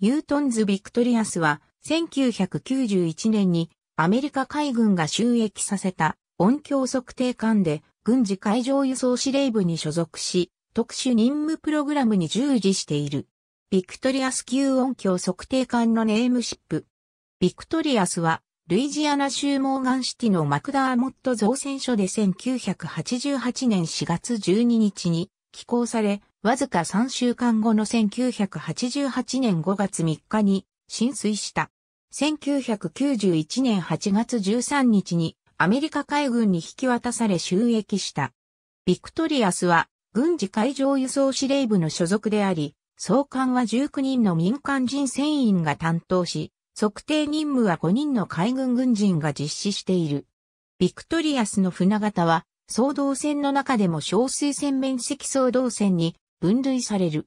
ユートンズ・ビクトリアスは、1991年にアメリカ海軍が収益させた音響測定艦で軍事海上輸送司令部に所属し、特殊任務プログラムに従事している。ビクトリアス級音響測定艦のネームシップ。ビクトリアスは、ルイジアナ州モーガンシティのマクダーモット造船所で1988年4月12日に寄港され、わずか3週間後の1988年5月3日に浸水した。1991年8月13日にアメリカ海軍に引き渡され収益した。ビクトリアスは軍事海上輸送司令部の所属であり、総監は19人の民間人船員が担当し、測定任務は5人の海軍軍人が実施している。ビクトリアスの船型は、総動船の中でも小水船面積総動船に分類される。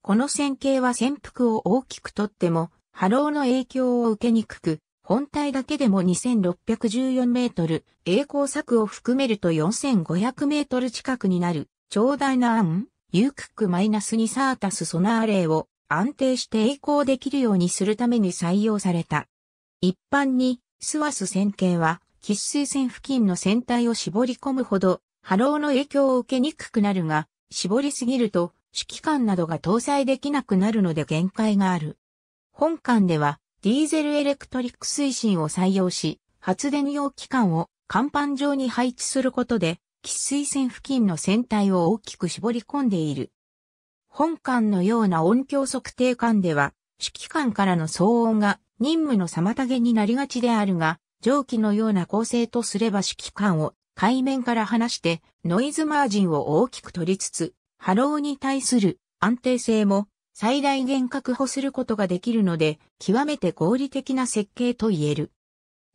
この線形は潜伏を大きくとっても、波浪の影響を受けにくく、本体だけでも2614メートル、栄光策を含めると4500メートル近くになる、長大なアン、ユークックマイナス2サータスソナーレイを安定して栄光できるようにするために採用された。一般に、スワス線形は、喫水線付近の船体を絞り込むほど、波浪の影響を受けにくくなるが、絞りすぎると指揮官などが搭載できなくなるので限界がある。本館ではディーゼルエレクトリック推進を採用し、発電用機関を甲板上に配置することで、喫水線付近の船体を大きく絞り込んでいる。本館のような音響測定管では、指揮官からの騒音が任務の妨げになりがちであるが、蒸気のような構成とすれば指揮官を海面から離してノイズマージンを大きく取りつつ、波浪に対する安定性も最大限確保することができるので、極めて合理的な設計と言える。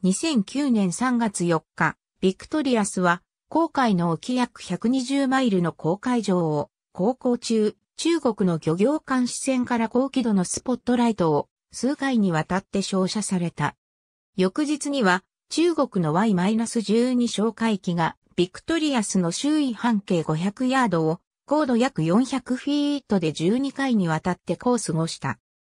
2009年3月4日、ビクトリアスは、航海の沖約120マイルの航海場を、航行中、中国の漁業監視船から高輝度のスポットライトを数回にわたって照射された。翌日には中国の Y-12 哨戒機が、ビクトリアスの周囲半径500ヤードを、高度約400フィートで12回にわたってコースをした。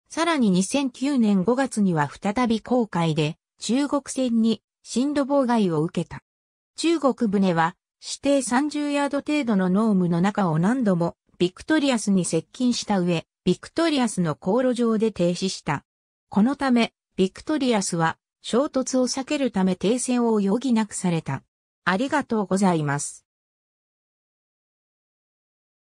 さらに2009年5月には再び航海で、中国船に進度妨害を受けた。中国船は指定30ヤード程度の濃霧の中を何度もビクトリアスに接近した上、ビクトリアスの航路上で停止した。このため、ビクトリアスは衝突を避けるため停戦を余儀なくされた。ありがとうございます。